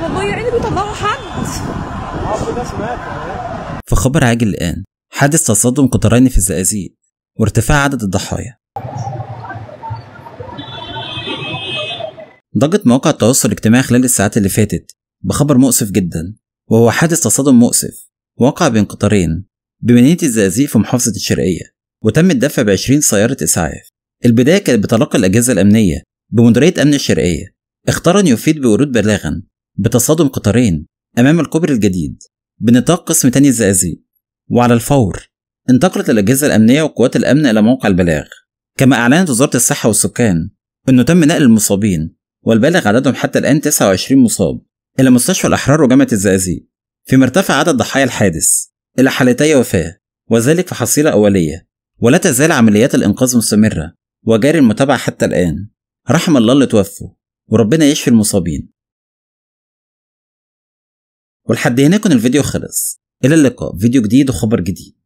بابايا يعني بيطلعوا حد خبر عاجل الآن حادث تصادم قطرين في الزقازيق وارتفاع عدد الضحايا ضجت مواقع التواصل الاجتماعي خلال الساعات اللي فاتت بخبر مؤسف جدا وهو حادث تصادم مؤسف وقع بين قطرين بمدينة الزقازيق في محافظة الشرقية وتم الدفع ب 20 سيارة إسعاف البداية كانت بتلقي الأجهزة الأمنية بمديرية أمن الشرقية اختار أن يفيد بورود بلاغا بتصادم قطارين أمام الكوبري الجديد بنطاق قسم تاني الزقازيق وعلى الفور انتقلت الأجهزة الأمنية وقوات الأمن إلى موقع البلاغ كما أعلنت وزارة الصحة والسكان أنه تم نقل المصابين والبالغ عددهم حتى الآن 29 مصاب إلى مستشفى الأحرار وجامعة الزقازيق فيما ارتفع عدد ضحايا الحادث إلى حالتي وفاة وذلك في حصيلة أولية ولا تزال عمليات الإنقاذ مستمرة وجاري المتابعة حتى الآن رحم الله اللي توفوا وربنا يشفي المصابين ولحد هنا كان الفيديو خلص إلى اللقاء فيديو جديد وخبر جديد